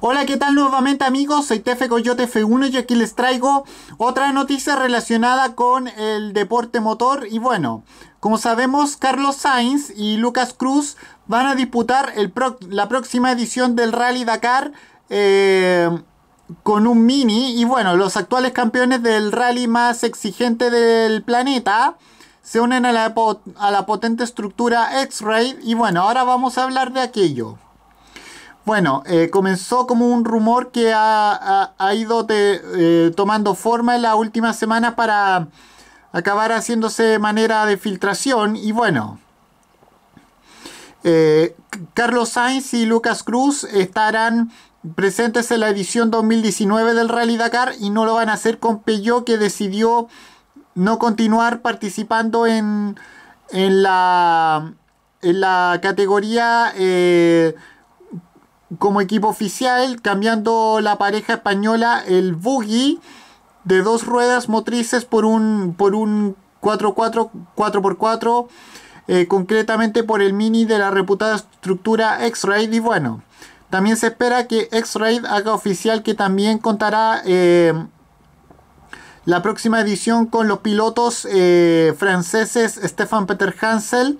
Hola, ¿qué tal nuevamente amigos? Soy Tefe Coyote F1 y aquí les traigo otra noticia relacionada con el deporte motor. Y bueno, como sabemos, Carlos Sainz y Lucas Cruz van a disputar la próxima edición del Rally Dakar. Eh, con un mini y bueno, los actuales campeones del rally más exigente del planeta se unen a la, a la potente estructura X-Ray y bueno, ahora vamos a hablar de aquello. Bueno, eh, comenzó como un rumor que ha, ido eh, tomando forma en las últimas semanas para acabar haciéndose manera de filtración. Y bueno, eh, Carlos Sainz y Lucas Cruz estarán presentes en la edición 2019 del Rally Dakar y no lo van a hacer con Peugeot que decidió no continuar participando en, en, la, en la categoría como equipo oficial, cambiando la pareja española, el buggy de dos ruedas motrices por un, por un 4x4, eh, concretamente por el Mini de la reputada estructura x ray y bueno, también se espera que X-Raid haga oficial que también contará eh, la próxima edición con los pilotos eh, franceses Stefan Peter Hansel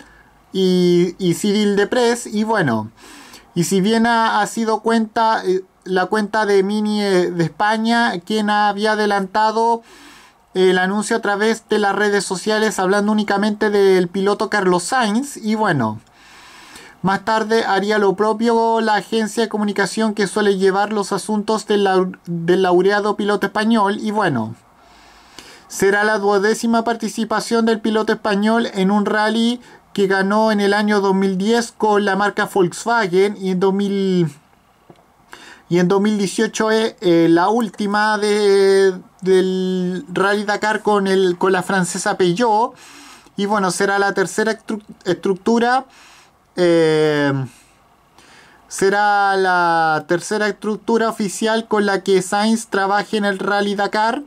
y, Cyril Depres y bueno... Y si bien ha, sido cuenta, eh, la cuenta de Mini eh, de España, quien había adelantado el anuncio a través de las redes sociales, hablando únicamente del piloto Carlos Sainz. Y bueno, más tarde haría lo propio la agencia de comunicación que suele llevar los asuntos del, del laureado piloto español. Y bueno, será la duodécima participación del piloto español en un rally que ganó en el año 2010 con la marca Volkswagen y en 2018 es eh, la última del Rally Dakar con, el, con la francesa Peugeot. Y bueno, será la tercera estructura. Eh, será la tercera estructura oficial con la que Sainz trabaje en el Rally Dakar.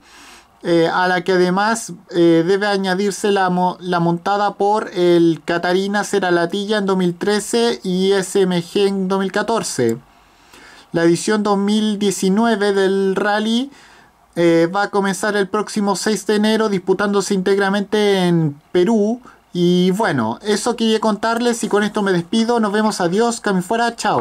Eh, a la que además eh, debe añadirse la, montada por el Catarina Ceralatilla en 2013 y SMG en 2014. La edición 2019 del rally eh, va a comenzar el próximo 6 de enero disputándose íntegramente en Perú. Y bueno, eso quería contarles y con esto me despido. Nos vemos, adiós, camin fuera, chao.